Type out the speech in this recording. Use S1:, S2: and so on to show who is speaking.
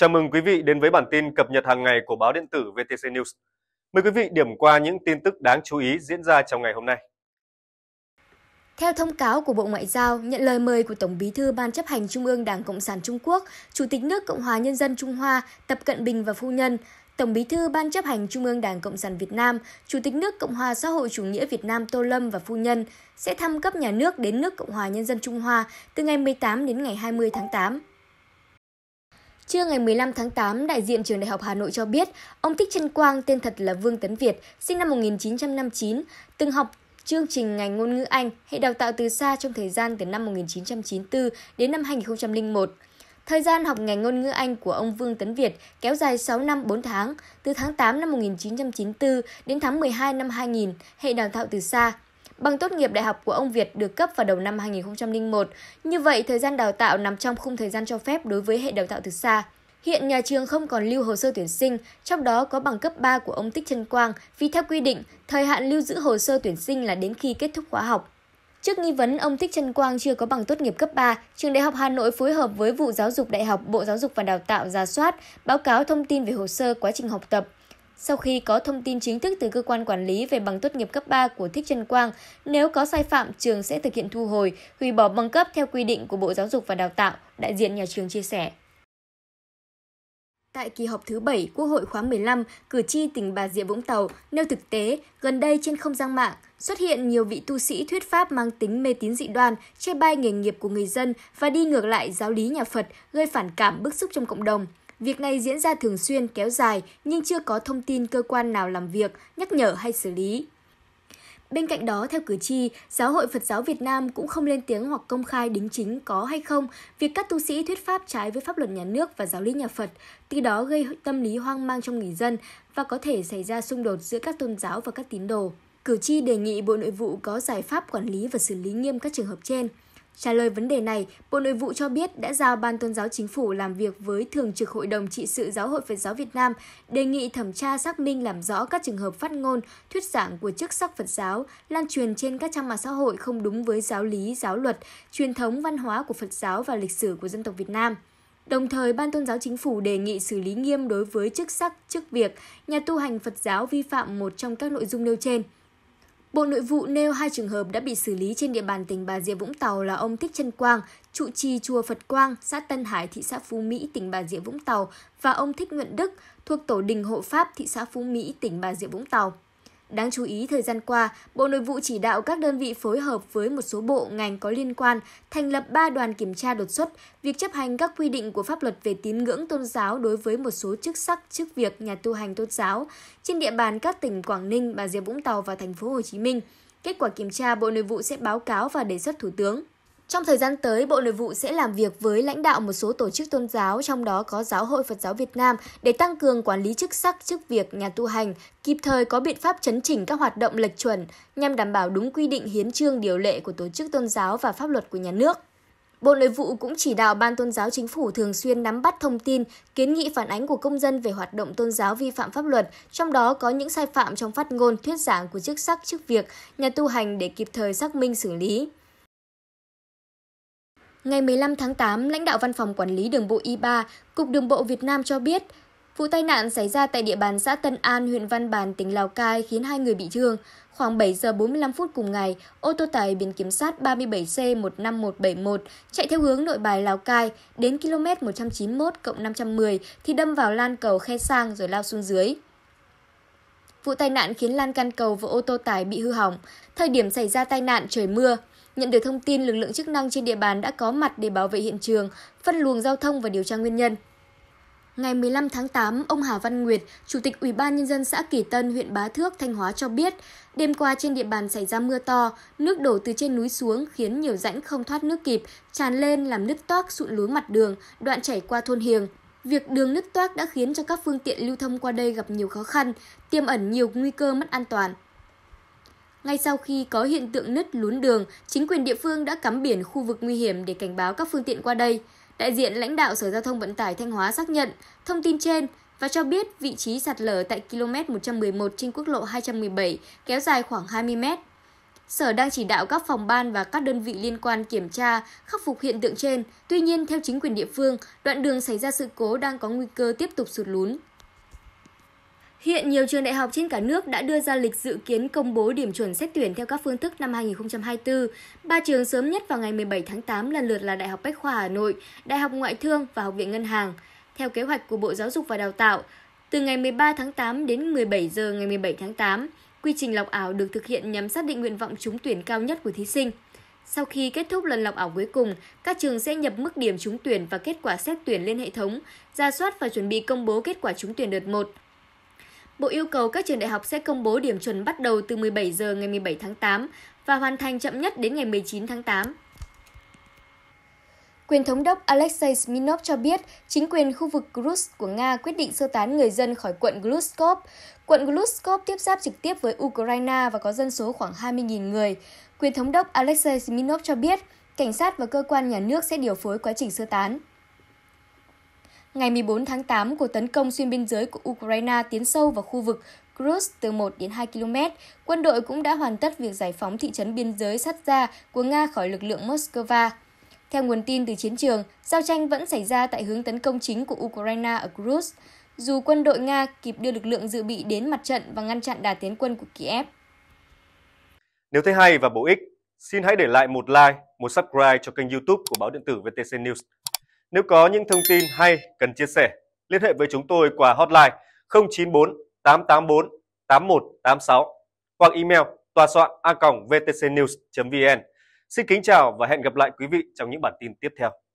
S1: Chào mừng quý vị đến với bản tin cập nhật hàng ngày của báo điện tử VTC News. Mời quý vị điểm qua những tin tức đáng chú ý diễn ra trong ngày hôm nay. Theo thông cáo của Bộ Ngoại giao, nhận lời mời của Tổng Bí thư Ban chấp hành Trung ương Đảng Cộng sản Trung Quốc, Chủ tịch nước Cộng hòa Nhân dân Trung Hoa Tập Cận Bình và Phu Nhân, Tổng Bí thư Ban chấp hành Trung ương Đảng Cộng sản Việt Nam, Chủ tịch nước Cộng hòa xã hội chủ nghĩa Việt Nam Tô Lâm và Phu Nhân sẽ thăm cấp nhà nước đến nước Cộng hòa Nhân dân Trung Hoa từ ngày 18 đến ngày 20 tháng 8. Trưa ngày 15 tháng 8, đại diện trường Đại học Hà Nội cho biết, ông Thích Trân Quang tên thật là Vương Tấn Việt, sinh năm 1959, từng học chương trình ngành ngôn ngữ Anh, hệ đào tạo từ xa trong thời gian từ năm 1994 đến năm 2001. Thời gian học ngành ngôn ngữ Anh của ông Vương Tấn Việt kéo dài 6 năm 4 tháng, từ tháng 8 năm 1994 đến tháng 12 năm 2000, hệ đào tạo từ xa. Bằng tốt nghiệp đại học của ông Việt được cấp vào đầu năm 2001, như vậy thời gian đào tạo nằm trong khung thời gian cho phép đối với hệ đào tạo từ xa. Hiện nhà trường không còn lưu hồ sơ tuyển sinh, trong đó có bằng cấp 3 của ông Tích Trân Quang vì theo quy định, thời hạn lưu giữ hồ sơ tuyển sinh là đến khi kết thúc khóa học. Trước nghi vấn ông Thích Trân Quang chưa có bằng tốt nghiệp cấp 3, Trường Đại học Hà Nội phối hợp với vụ Giáo dục Đại học Bộ Giáo dục và Đào tạo ra soát, báo cáo thông tin về hồ sơ quá trình học tập, sau khi có thông tin chính thức từ cơ quan quản lý về bằng tốt nghiệp cấp 3 của Thích Trân Quang, nếu có sai phạm, trường sẽ thực hiện thu hồi, hủy bỏ bằng cấp theo quy định của Bộ Giáo dục và Đào tạo, đại diện nhà trường chia sẻ. Tại kỳ họp thứ 7 Quốc hội khóa 15, cử tri tỉnh Bà Rịa Vũng Tàu nêu thực tế gần đây trên không gian mạng xuất hiện nhiều vị tu sĩ thuyết pháp mang tính mê tín dị đoan, che bai nghề nghiệp của người dân và đi ngược lại giáo lý nhà Phật, gây phản cảm bức xúc trong cộng đồng. Việc này diễn ra thường xuyên, kéo dài nhưng chưa có thông tin cơ quan nào làm việc, nhắc nhở hay xử lý. Bên cạnh đó, theo cử tri, Giáo hội Phật giáo Việt Nam cũng không lên tiếng hoặc công khai đính chính có hay không việc các tu sĩ thuyết pháp trái với pháp luật nhà nước và giáo lý nhà Phật, từ đó gây tâm lý hoang mang trong người dân và có thể xảy ra xung đột giữa các tôn giáo và các tín đồ. Cử tri đề nghị Bộ Nội vụ có giải pháp quản lý và xử lý nghiêm các trường hợp trên. Trả lời vấn đề này, Bộ Nội vụ cho biết đã giao Ban Tôn giáo Chính phủ làm việc với Thường trực Hội đồng Trị sự Giáo hội Phật giáo Việt Nam, đề nghị thẩm tra xác minh làm rõ các trường hợp phát ngôn, thuyết giảng của chức sắc Phật giáo, lan truyền trên các trang mạng xã hội không đúng với giáo lý, giáo luật, truyền thống văn hóa của Phật giáo và lịch sử của dân tộc Việt Nam. Đồng thời, Ban Tôn giáo Chính phủ đề nghị xử lý nghiêm đối với chức sắc, chức việc, nhà tu hành Phật giáo vi phạm một trong các nội dung nêu trên – Bộ Nội vụ nêu hai trường hợp đã bị xử lý trên địa bàn tỉnh Bà Rịa Vũng Tàu là ông Thích Trân Quang, trụ trì chùa Phật Quang, xã Tân Hải, thị xã Phú Mỹ, tỉnh Bà Rịa Vũng Tàu và ông Thích Nguyễn Đức, thuộc tổ đình hộ Pháp, thị xã Phú Mỹ, tỉnh Bà Rịa Vũng Tàu. Đáng chú ý, thời gian qua, Bộ Nội vụ chỉ đạo các đơn vị phối hợp với một số bộ ngành có liên quan thành lập 3 đoàn kiểm tra đột xuất việc chấp hành các quy định của pháp luật về tín ngưỡng tôn giáo đối với một số chức sắc, chức việc nhà tu hành tôn giáo trên địa bàn các tỉnh Quảng Ninh, Bà Rịa Vũng Tàu và thành phố Hồ Chí Minh. Kết quả kiểm tra, Bộ Nội vụ sẽ báo cáo và đề xuất Thủ tướng. Trong thời gian tới, Bộ Nội vụ sẽ làm việc với lãnh đạo một số tổ chức tôn giáo, trong đó có Giáo hội Phật giáo Việt Nam, để tăng cường quản lý chức sắc, chức việc, nhà tu hành, kịp thời có biện pháp chấn chỉnh các hoạt động lệch chuẩn nhằm đảm bảo đúng quy định hiến trương điều lệ của tổ chức tôn giáo và pháp luật của nhà nước. Bộ Nội vụ cũng chỉ đạo Ban Tôn giáo Chính phủ thường xuyên nắm bắt thông tin, kiến nghị phản ánh của công dân về hoạt động tôn giáo vi phạm pháp luật, trong đó có những sai phạm trong phát ngôn, thuyết giảng của chức sắc, chức việc, nhà tu hành để kịp thời xác minh xử lý. Ngày 15 tháng 8, lãnh đạo Văn phòng Quản lý Đường bộ y 3 Cục Đường bộ Việt Nam cho biết, vụ tai nạn xảy ra tại địa bàn xã Tân An, huyện Văn Bàn, tỉnh Lào Cai khiến hai người bị thương. Khoảng 7 giờ 45 phút cùng ngày, ô tô tải biển kiểm soát 37C15171 chạy theo hướng nội bài Lào Cai đến km 191 510 thì đâm vào lan cầu khe sang rồi lao xuống dưới. Vụ tai nạn khiến lan can cầu và ô tô tải bị hư hỏng. Thời điểm xảy ra tai nạn trời mưa, Nhận được thông tin, lực lượng chức năng trên địa bàn đã có mặt để bảo vệ hiện trường, phân luồng giao thông và điều tra nguyên nhân. Ngày 15 tháng 8, ông Hà Văn Nguyệt, Chủ tịch Ủy ban Nhân dân xã Kỳ Tân, huyện Bá Thước, Thanh Hóa cho biết, đêm qua trên địa bàn xảy ra mưa to, nước đổ từ trên núi xuống khiến nhiều rãnh không thoát nước kịp, tràn lên làm nứt toác sụn lối mặt đường, đoạn chảy qua thôn Hiền. Việc đường nứt toác đã khiến cho các phương tiện lưu thông qua đây gặp nhiều khó khăn, tiềm ẩn nhiều nguy cơ mất an toàn. Ngay sau khi có hiện tượng nứt lún đường, chính quyền địa phương đã cắm biển khu vực nguy hiểm để cảnh báo các phương tiện qua đây. Đại diện lãnh đạo Sở Giao thông Vận tải Thanh Hóa xác nhận thông tin trên và cho biết vị trí sạt lở tại km 111 trên quốc lộ 217 kéo dài khoảng 20 mét. Sở đang chỉ đạo các phòng ban và các đơn vị liên quan kiểm tra, khắc phục hiện tượng trên. Tuy nhiên, theo chính quyền địa phương, đoạn đường xảy ra sự cố đang có nguy cơ tiếp tục sụt lún. Hiện nhiều trường đại học trên cả nước đã đưa ra lịch dự kiến công bố điểm chuẩn xét tuyển theo các phương thức năm 2024. Ba trường sớm nhất vào ngày 17 tháng 8 lần lượt là Đại học Bách khoa Hà Nội, Đại học Ngoại thương và Học viện Ngân hàng. Theo kế hoạch của Bộ Giáo dục và Đào tạo, từ ngày 13 tháng 8 đến 17 giờ ngày 17 tháng 8, quy trình lọc ảo được thực hiện nhằm xác định nguyện vọng trúng tuyển cao nhất của thí sinh. Sau khi kết thúc lần lọc ảo cuối cùng, các trường sẽ nhập mức điểm trúng tuyển và kết quả xét tuyển lên hệ thống, ra soát và chuẩn bị công bố kết quả trúng tuyển đợt 1 Bộ yêu cầu các trường đại học sẽ công bố điểm chuẩn bắt đầu từ 17 giờ ngày 17 tháng 8 và hoàn thành chậm nhất đến ngày 19 tháng 8. Quyền thống đốc Alexei Smirnov cho biết chính quyền khu vực Grus của Nga quyết định sơ tán người dân khỏi quận Gluskov. Quận Gluskov tiếp giáp trực tiếp với Ukraine và có dân số khoảng 20.000 người. Quyền thống đốc Alexei Smirnov cho biết cảnh sát và cơ quan nhà nước sẽ điều phối quá trình sơ tán. Ngày 14 tháng 8, cuộc tấn công xuyên biên giới của Ukraine tiến sâu vào khu vực Krus từ 1 đến 2 km. Quân đội cũng đã hoàn tất việc giải phóng thị trấn biên giới sắt ra của Nga khỏi lực lượng Moscow. Theo nguồn tin từ chiến trường, giao tranh vẫn xảy ra tại hướng tấn công chính của Ukraine ở Krus, dù quân đội Nga kịp đưa lực lượng dự bị đến mặt trận và ngăn chặn đà tiến quân của Kiev. Nếu thấy hay và bổ ích, xin hãy để lại một like, một subscribe cho kênh YouTube của báo điện tử VTC News. Nếu có những thông tin hay cần chia sẻ, liên hệ với chúng tôi qua hotline 094 884 8186 hoặc email tòa soạn a vtcnews.vn. Xin kính chào và hẹn gặp lại quý vị trong những bản tin tiếp theo.